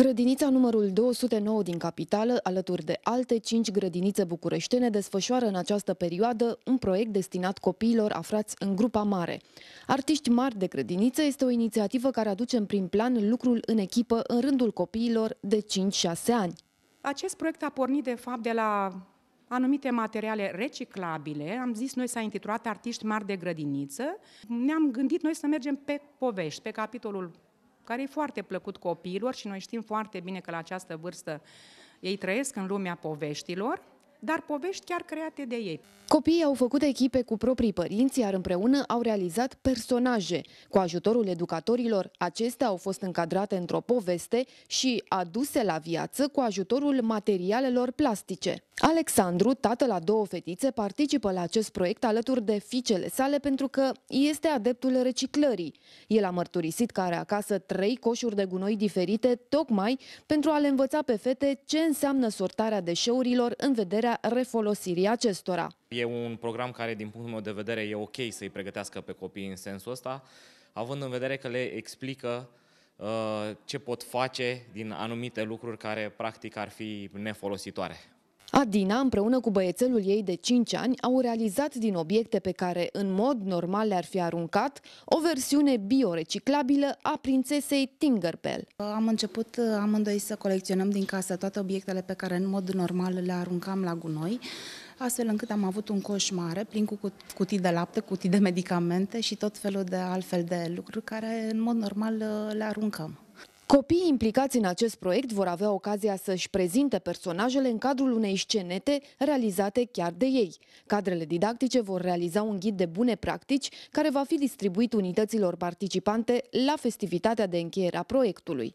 Grădinița numărul 209 din capitală, alături de alte 5 grădinițe bucureștene, desfășoară în această perioadă un proiect destinat copiilor aflați în grupa mare. Artiști mari de grădiniță este o inițiativă care aduce în prim plan lucrul în echipă în rândul copiilor de 5-6 ani. Acest proiect a pornit de fapt de la anumite materiale reciclabile. Am zis noi s-a intitulat Artiști mari de grădiniță. Ne-am gândit noi să mergem pe povești, pe capitolul care e foarte plăcut copiilor și noi știm foarte bine că la această vârstă ei trăiesc în lumea poveștilor, dar povești chiar create de ei. Copiii au făcut echipe cu proprii părinți, iar împreună au realizat personaje. Cu ajutorul educatorilor, acestea au fost încadrate într-o poveste și aduse la viață cu ajutorul materialelor plastice. Alexandru, tatăl la două fetițe, participă la acest proiect alături de fiicele sale pentru că este adeptul reciclării. El a mărturisit că are acasă trei coșuri de gunoi diferite, tocmai pentru a le învăța pe fete ce înseamnă sortarea deșeurilor în vederea prevederea refolosirii acestora. E un program care, din punctul meu de vedere, e ok să-i pregătească pe copii în sensul ăsta, având în vedere că le explică uh, ce pot face din anumite lucruri care practic ar fi nefolositoare. Adina, împreună cu băiețelul ei de 5 ani, au realizat din obiecte pe care în mod normal le-ar fi aruncat o versiune bioreciclabilă a prințesei Tinkerbell. Am început uh, amândoi să colecționăm din casă toate obiectele pe care în mod normal le aruncam la gunoi, astfel încât am avut un coș mare plin cu cutii de lapte, cutii de medicamente și tot felul de altfel de lucruri care în mod normal uh, le aruncăm. Copiii implicați în acest proiect vor avea ocazia să-și prezinte personajele în cadrul unei scenete realizate chiar de ei. Cadrele didactice vor realiza un ghid de bune practici care va fi distribuit unităților participante la festivitatea de încheiere a proiectului.